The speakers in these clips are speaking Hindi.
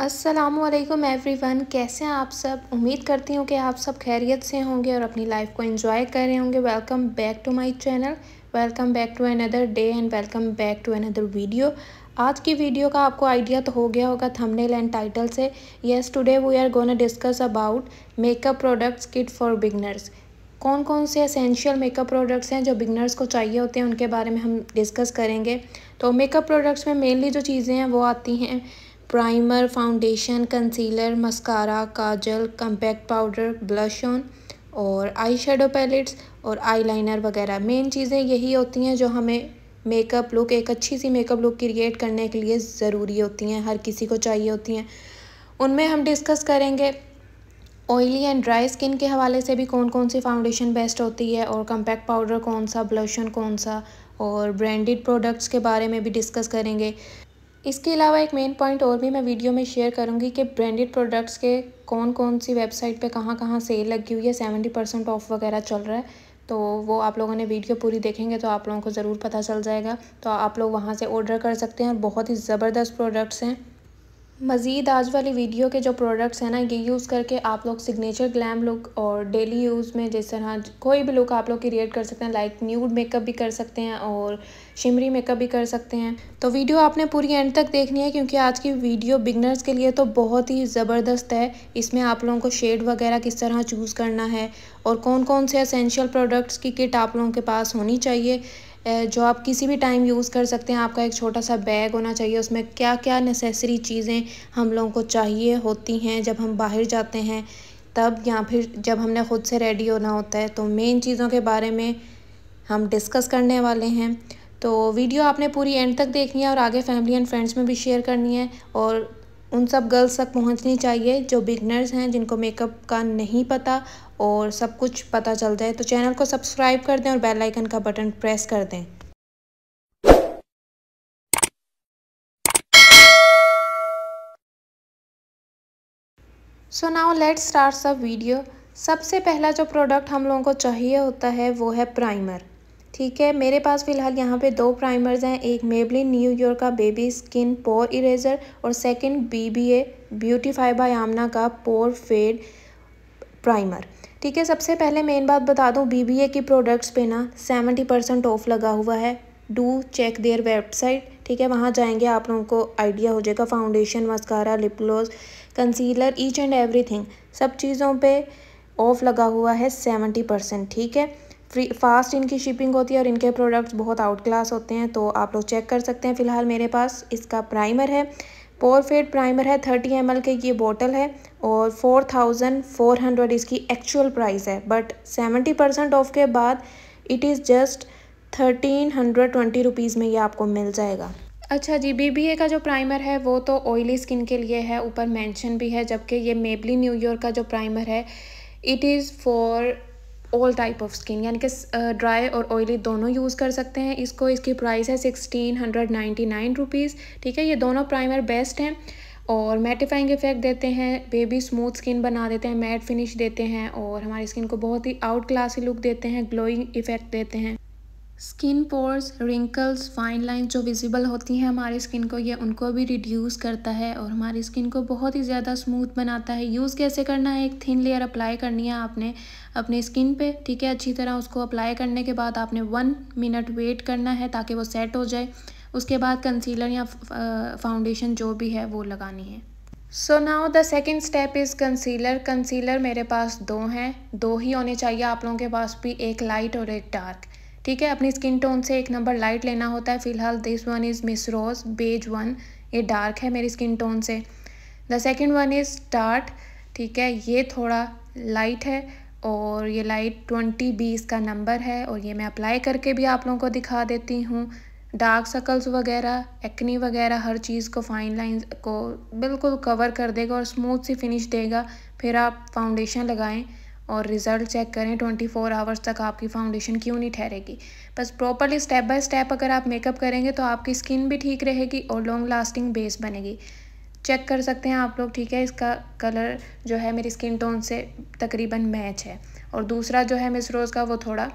असलम वन कैसे हैं आप सब उम्मीद करती हूँ कि आप सब खैरियत से होंगे और अपनी लाइफ को इंजॉय कर रहे होंगे welcome back to my channel welcome back to another day and welcome back to another video आज की वीडियो का आपको आइडिया तो हो गया होगा थंबनेल एंड टाइटल से yes today we are gonna discuss about makeup products kit for beginners कौन कौन से असेंशियल मेकअप प्रोडक्ट्स हैं जो बिगनर्स को चाहिए होते हैं उनके बारे में हम डिस्कस करेंगे तो मेकअप प्रोडक्ट्स में मेनली जो चीज़ें हैं वो आती हैं primer foundation concealer mascara kajal compact powder blush on और आई शेडो पैलेट्स और आईलाइनर वगैरह मेन चीज़ें यही होती हैं जो हमें मेकअप लुक एक अच्छी सी मेकअप लुक क्रिएट करने के लिए ज़रूरी होती हैं हर किसी को चाहिए होती हैं उनमें हम डिस्कस करेंगे ऑयली एंड ड्राई स्किन के हवाले से भी कौन कौन सी फाउंडेशन बेस्ट होती है और कम्पैक्ट पाउडर कौन सा ब्लशन कौन सा और ब्रांडेड प्रोडक्ट्स के बारे में भी डिस्कस करेंगे इसके अलावा एक मेन पॉइंट और भी मैं वीडियो में शेयर करूँगी कि ब्रांडेड प्रोडक्ट्स के कौन कौन सी वेबसाइट पे कहाँ कहाँ सेल लगी हुई है सेवेंटी परसेंट ऑफ वगैरह चल रहा है तो वो आप लोगों ने वीडियो पूरी देखेंगे तो आप लोगों को ज़रूर पता चल जाएगा तो आप लोग वहाँ से ऑर्डर कर सकते हैं और बहुत ही ज़बरदस्त प्रोडक्ट्स हैं मज़ीद आज वाली वीडियो के जो प्रोडक्ट्स हैं ना ये यूज़ करके आप लोग सिग्नेचर ग्लैम लुक और डेली यूज़ में जिस तरह कोई भी लुक आप लोग क्रिएट कर सकते हैं लाइक न्यूड मेकअप भी कर सकते हैं और शिमरी मेकअप भी कर सकते हैं तो वीडियो आपने पूरी एंड तक देखनी है क्योंकि आज की वीडियो बिगनर्स के लिए तो बहुत ही ज़बरदस्त है इसमें आप लोगों को शेड वगैरह किस तरह चूज़ करना है और कौन कौन से असेंशियल प्रोडक्ट्स की किट आप लोगों के पास होनी चाहिए जो आप किसी भी टाइम यूज़ कर सकते हैं आपका एक छोटा सा बैग होना चाहिए उसमें क्या क्या नेसेसरी चीज़ें हम लोगों को चाहिए होती हैं जब हम बाहर जाते हैं तब या फिर जब हमने ख़ुद से रेडी होना होता है तो मेन चीज़ों के बारे में हम डिस्कस करने वाले हैं तो वीडियो आपने पूरी एंड तक देखनी है और आगे फैमिली एंड फ्रेंड्स में भी शेयर करनी है और उन सब गर्ल्स तक पहुंचनी चाहिए जो बिगनर्स हैं जिनको मेकअप का नहीं पता और सब कुछ पता चल जाए तो चैनल को सब्सक्राइब कर दें और बेल आइकन का बटन प्रेस कर दें so now let start the video सबसे पहला जो प्रोडक्ट हम लोगों को चाहिए होता है वो है प्राइमर ठीक है मेरे पास फ़िलहाल यहाँ पे दो प्राइमर्स हैं एक मेबलिन न्यूयॉर्क का बेबी स्किन पोर इरेजर और सेकंड बीबीए ए बाय आमना का पोर फेड प्राइमर ठीक है सबसे पहले मेन बात बता दूँ बीबीए की प्रोडक्ट्स पे ना सेवेंटी परसेंट ऑफ लगा हुआ है डू चेक देयर वेबसाइट ठीक है वहाँ जाएंगे आप लोगों को आइडिया हो जाएगा foundation mascara lip gloss concealer each and everything सब चीज़ों पे ऑफ लगा हुआ है सेवेंटी परसेंट ठीक है फ्री फास्ट इनकी शिपिंग होती है और इनके प्रोडक्ट्स बहुत आउट क्लास होते हैं तो आप लोग चेक कर सकते हैं फ़िलहाल मेरे पास इसका प्राइमर है पोरफेड प्राइमर है थर्टी एम के ये बॉटल है और फोर थाउजेंड फोर हंड्रेड इसकी एक्चुअल प्राइस है बट सेवेंटी परसेंट ऑफ के बाद it is just thirteen hundred twenty rupees में ये आपको मिल जाएगा अच्छा जी बी बी ए का जो प्राइमर है वो तो ऑयली स्किन के लिए है ऊपर मेंशन भी है जबकि ये मेबली न्यूयॉर्क का जो प्राइमर है it is for all type of skin यानी कि ड्राई और ऑयली दोनों यूज़ कर सकते हैं इसको इसकी प्राइस है sixteen hundred ninety nine rupees ठीक है ये दोनों प्राइमर बेस्ट हैं और मैटिफाइंग इफेक्ट देते हैं बेबी स्मूथ स्किन बना देते हैं मैट फिनिश देते हैं और हमारी स्किन को बहुत ही आउट क्लासी लुक देते हैं ग्लोइंग इफेक्ट देते हैं skin pores wrinkles fine line जो विजिबल होती हैं हमारी स्किन को ये उनको भी रिड्यूस करता है और हमारी स्किन को बहुत ही ज़्यादा स्मूथ बनाता है यूज़ कैसे करना है एक थिन लेयर अप्लाई करनी है आपने अपनी स्किन पे ठीक है अच्छी तरह उसको अप्लाई करने के बाद आपने वन मिनट वेट करना है ताकि वो सेट हो जाए उसके बाद कंसीलर या फाउंडेशन जो भी है वो लगानी है so now the second step is concealer concealer मेरे पास दो हैं दो ही होने चाहिए आप लोगों के पास भी एक लाइट और एक डार्क ठीक है अपनी स्किन टोन से एक नंबर लाइट लेना होता है फिलहाल this one is Miss Rose beige one ये डार्क है मेरी स्किन टोन से the second one is start ठीक है ये थोड़ा लाइट है और ये लाइट ट्वेंटी बी इसका नंबर है और ये मैं अप्लाई करके भी आप लोगों को दिखा देती हूँ डार्क सकल्स वगैरह एक्नी वगैरह हर चीज़ को फाइन लाइन को बिल्कुल कवर कर देगा और स्मूथ सी फिनिश देगा फिर आप फाउंडेशन लगाएं और रिज़ल्ट चेक करें ट्वेंटी फोर आवर्स तक आपकी फाउंडेशन क्यों नहीं ठहरेगी बस प्रॉपरली स्टेप बाय स्टेप अगर आप मेकअप करेंगे तो आपकी स्किन भी ठीक रहेगी और लॉन्ग लास्टिंग बेस बनेगी चेक कर सकते हैं आप लोग ठीक है इसका कलर जो है मेरी स्किन टोन से तकरीबन मैच है और दूसरा जो है मिस रोज़ का वो थोड़ा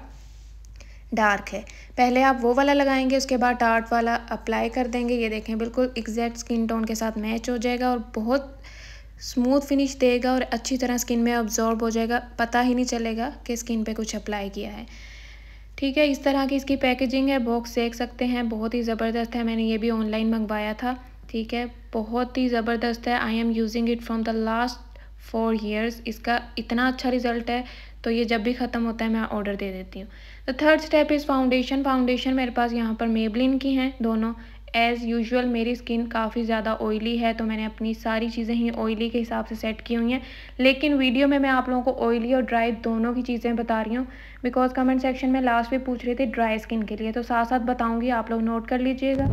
डार्क है पहले आप वो वाला लगाएंगे उसके बाद टार्ट वाला अप्लाई कर देंगे ये देखें बिल्कुल एग्जैक्ट स्किन टोन के साथ मैच हो जाएगा और बहुत स्मूथ फिनिश देगा और अच्छी तरह स्किन में अब्जॉर्ब हो जाएगा पता ही नहीं चलेगा कि स्किन पे कुछ अप्लाई किया है ठीक है इस तरह की इसकी पैकेजिंग है बॉक्स देख सकते हैं बहुत ही ज़बरदस्त है मैंने ये भी ऑनलाइन मंगवाया था ठीक है बहुत ही ज़बरदस्त है I am using it from the last four years इसका इतना अच्छा रिजल्ट है तो ये जब भी ख़त्म होता है मैं ऑर्डर दे देती हूँ the third step is foundation foundation मेरे पास यहाँ पर मेबलिन की हैं दोनों एज़ यूजुअल मेरी स्किन काफ़ी ज़्यादा ऑयली है तो मैंने अपनी सारी चीज़ें ही ऑयली के हिसाब से सेट की हुई हैं लेकिन वीडियो में मैं आप लोगों को ऑयली और ड्राई दोनों की चीज़ें बता रही हूँ बिकॉज कमेंट सेक्शन में लास्ट में पूछ रहे थे ड्राई स्किन के लिए तो साथ साथ बताऊँगी आप लोग नोट कर लीजिएगा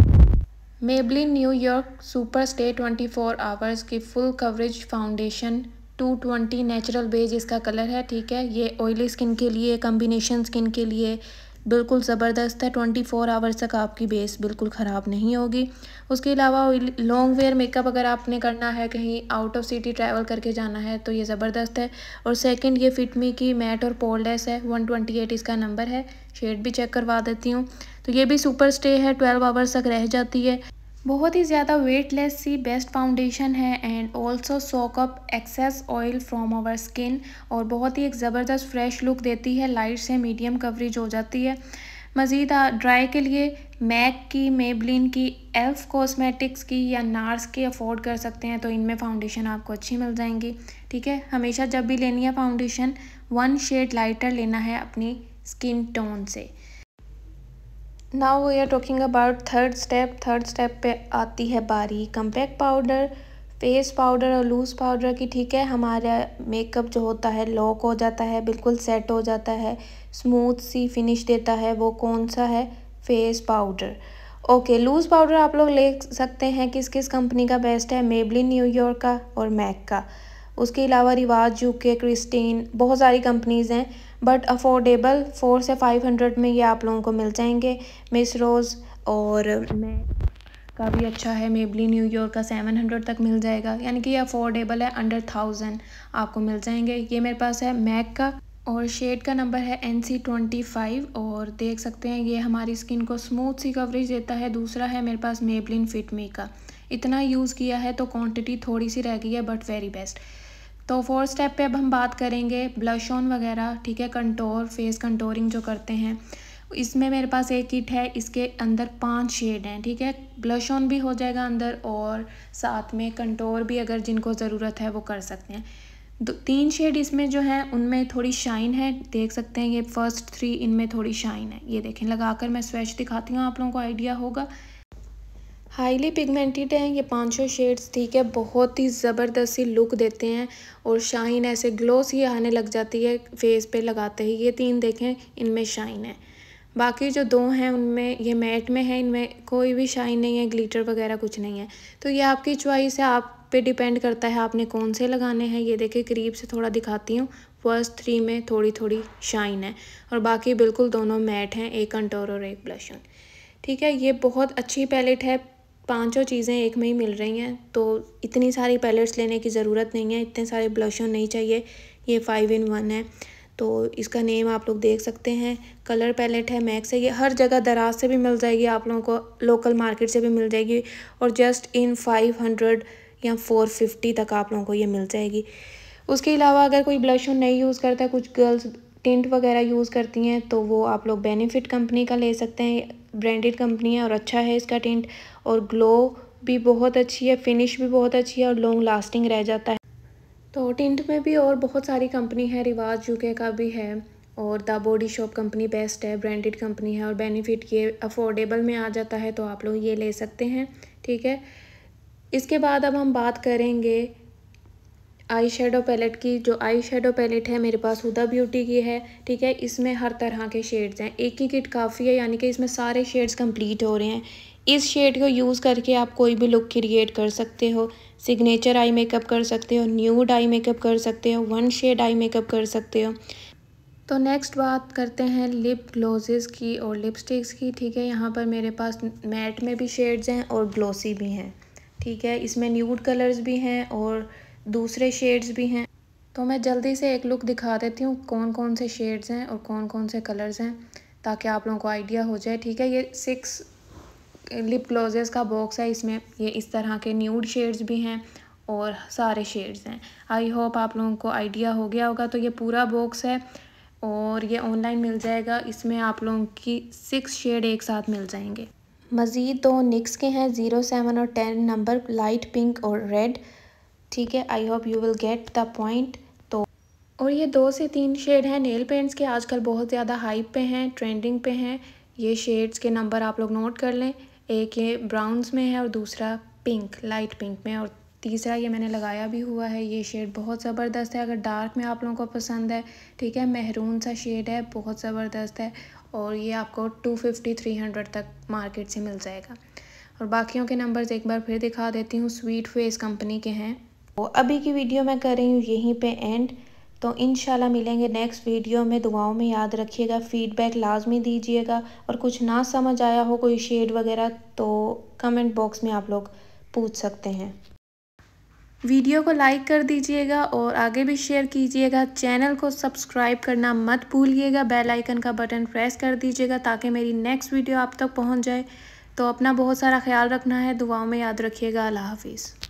Maybelline New York super stay four hours की full coverage foundation 220 natural beige इसका कलर है ठीक है ये ऑयली स्किन के लिए कम्बिनेशन स्किन के लिए बिल्कुल ज़बरदस्त है ट्वेंटी फोर आवर्स तक आपकी बेस बिल्कुल ख़राब नहीं होगी उसके अलावा लॉन्ग वेयर मेकअप अगर आपने करना है कहीं आउट ऑफ सिटी ट्रैवल करके जाना है तो ये ज़बरदस्त है और सेकंड ये फिटमी की मैट और पोलडेस है वन ट्वेंटी एट इसका नंबर है शेड भी चेक करवा देती हूँ तो ये भी सुपर स्टे है ट्वेल्व आवर्स तक रह जाती है बहुत ही ज़्यादा वेटलेस सी बेस्ट फाउंडेशन है and also soak up excess oil from our skin और बहुत ही एक ज़बरदस्त फ्रेश लुक देती है लाइट से मीडियम कवरेज हो जाती है मज़ीद ड्राई के लिए मैक की मेबलिन की एल्फ कॉस्मेटिक्स की या नार्स की अफोर्ड कर सकते हैं तो इनमें फाउंडेशन आपको अच्छी मिल जाएंगी ठीक है हमेशा जब भी लेनी है फाउंडेशन वन शेड लाइटर लेना है अपनी स्किन टोन से now we are talking about third step third step पे आती है बारी कम्पैक्ट पाउडर फेस पाउडर और लूज़ पाउडर की ठीक है हमारा मेकअप जो होता है लॉक हो जाता है बिल्कुल सेट हो जाता है स्मूथ सी फिनिश देता है वो कौन सा है face powder okay loose powder आप लोग ले सकते हैं किस किस कंपनी का बेस्ट है मेबलिन न्यूयॉर्क का और मैक का उसके अलावा रिवाज यूके क्रिस्टीन बहुत सारी कंपनीज़ हैं बट अफोर्डेबल फ़ोर से फाइव हंड्रेड में ये आप लोगों को मिल जाएंगे मिस रोज़ और मैं का भी अच्छा है मेबली न्यूयॉर्क का सेवन हंड्रेड तक मिल जाएगा यानी कि ये अफोर्डेबल है अंडर थाउजेंड आपको मिल जाएंगे ये मेरे पास है मैक का और शेड का नंबर है एन सी ट्वेंटी फाइव और देख सकते हैं ये हमारी स्किन को स्मूथ सी कवरेज देता है दूसरा है मेरे पास मेबलिन फिट मी का इतना यूज़ किया है तो क्वांटिटी थोड़ी सी रह गई है बट वेरी बेस्ट तो फोर्थ स्टेप पे अब हम बात करेंगे ब्लश ऑन वगैरह ठीक है कंटोर फेस कंटोरिंग जो करते हैं इसमें मेरे पास एक किट है इसके अंदर पाँच शेड हैं ठीक है ब्लश ऑन भी हो जाएगा अंदर और साथ में कंटोर भी अगर जिनको ज़रूरत है वो कर सकते हैं दो तीन शेड इसमें जो है उनमें थोड़ी शाइन है देख सकते हैं ये फर्स्ट थ्री इनमें थोड़ी शाइन है ये देखें लगाकर मैं स्वेच दिखाती हूँ आप लोगों को आइडिया होगा हाईली पिगमेंटेड हैं ये पाँचों शेड्स ठीक है बहुत ही ज़बरदस्ती लुक देते हैं और शाइन ऐसे ग्लोस ही आने लग जाती है फेस पे लगाते ही ये तीन देखें इनमें शाइन है बाकी जो दो हैं उनमें ये मैट में है इनमें कोई भी शाइन नहीं है ग्लिटर वगैरह कुछ नहीं है तो ये आपकी चॉइस है आप पे डिपेंड करता है आपने कौन से लगाने हैं ये देखे करीब से थोड़ा दिखाती हूँ फर्स्ट थ्री में थोड़ी थोड़ी शाइन है और बाकी बिल्कुल दोनों मैट हैं एक कंटोर और एक ब्लश ऑन ठीक है ये बहुत अच्छी पैलेट है पांचों चीज़ें एक में ही मिल रही हैं तो इतनी सारी पैलेट्स लेने की ज़रूरत नहीं है इतने सारे ब्लश ऑन नहीं चाहिए ये फाइव इन वन है तो इसका नेम आप लोग देख सकते हैं कलर पैलेट है मैक्स है ये हर जगह दराज से भी मिल जाएगी आप लोगों को लोकल मार्केट से भी मिल जाएगी और जस्ट इन फाइव हंड्रेड या फ़ोर फिफ्टी तक आप लोगों को ये मिल जाएगी उसके अलावा अगर कोई ब्लश नहीं यूज़ करता कुछ गर्ल्स टिंट वगैरह यूज़ करती हैं तो वो आप लोग बेनिफिट कंपनी का ले सकते हैं ब्रांडेड कंपनी है और अच्छा है इसका टिंट और ग्लो भी बहुत अच्छी है फिनिश भी बहुत अच्छी है और लॉन्ग लास्टिंग रह जाता है तो टिंट में भी और बहुत सारी कंपनी है रिवाज यूके का भी है और the body shop company best है ब्रांडेड कंपनी है और बेनिफिट ये अफोर्डेबल में आ जाता है तो आप लोग ये ले सकते हैं ठीक है इसके बाद अब हम बात करेंगे आई शेडो पैलेट की जो आई शेडो पैलेट है मेरे पास हुदा ब्यूटी की है ठीक है इसमें हर तरह के शेड्स हैं एक ही किट काफ़ी है यानी कि इसमें सारे शेड्स कंप्लीट हो रहे हैं इस शेड को यूज़ करके आप कोई भी लुक क्रिएट कर सकते हो सिग्नेचर आई मेकअप कर सकते हो न्यूड आई मेकअप कर सकते हो वन शेड आई मेकअप कर सकते हो तो नेक्स्ट बात करते हैं लिप ग्लोजेस की और लिपस्टिक्स की ठीक है यहाँ पर मेरे पास मैट में भी शेड्स हैं और ग्लोसी भी हैं ठीक है इसमें न्यूड कलर्स भी हैं और दूसरे शेड्स भी हैं तो मैं जल्दी से एक लुक दिखा देती हूँ कौन कौन से शेड्स हैं और कौन कौन से कलर्स हैं ताकि आप लोगों को आइडिया हो जाए ठीक है ये सिक्स लिप ग्लोजेस का बॉक्स है इसमें ये इस तरह के न्यूड शेड्स भी हैं और सारे शेड्स हैं आई होप आप लोगों को आइडिया हो गया होगा तो ये पूरा बॉक्स है और ये ऑनलाइन मिल जाएगा इसमें आप लोगों की सिक्स शेड एक साथ मिल जाएंगे मज़ीद दो निक्स के हैं ज़ीरो सेवन और टेन नंबर लाइट पिंक और रेड ठीक है I hope you will get the point तो और ये दो से तीन शेड हैं नेल पेंट्स के आजकल बहुत ज़्यादा हाइप पे हैं ट्रेंडिंग पे हैं ये शेड्स के नंबर आप लोग नोट कर लें एक ये ब्राउन्स में है और दूसरा पिंक लाइट पिंक में और तीसरा ये मैंने लगाया भी हुआ है ये शेड बहुत ज़बरदस्त है अगर डार्क में आप लोगों को पसंद है ठीक है महरून सा शेड है बहुत ज़बरदस्त है और ये आपको टू फिफ्टी थ्री हंड्रेड तक मार्केट से मिल जाएगा और बाकियों के नंबर्स एक बार फिर दिखा देती हूँ स्वीट फेस कंपनी के हैं तो अभी की वीडियो मैं कर रही हूँ यहीं पर एंड तो इन मिलेंगे नेक्स्ट वीडियो में दुआओं में याद रखिएगा फ़ीडबैक लाजमी दीजिएगा और कुछ ना समझ आया हो कोई शेड वगैरह तो कमेंट बॉक्स में आप लोग पूछ सकते हैं वीडियो को लाइक कर दीजिएगा और आगे भी शेयर कीजिएगा चैनल को सब्सक्राइब करना मत भूलिएगा बेल आइकन का बटन प्रेस कर दीजिएगा ताकि मेरी नेक्स्ट वीडियो आप तक पहुंच जाए तो अपना बहुत सारा ख्याल रखना है दुआओं में याद रखिएगा अल्लाह हाफिज़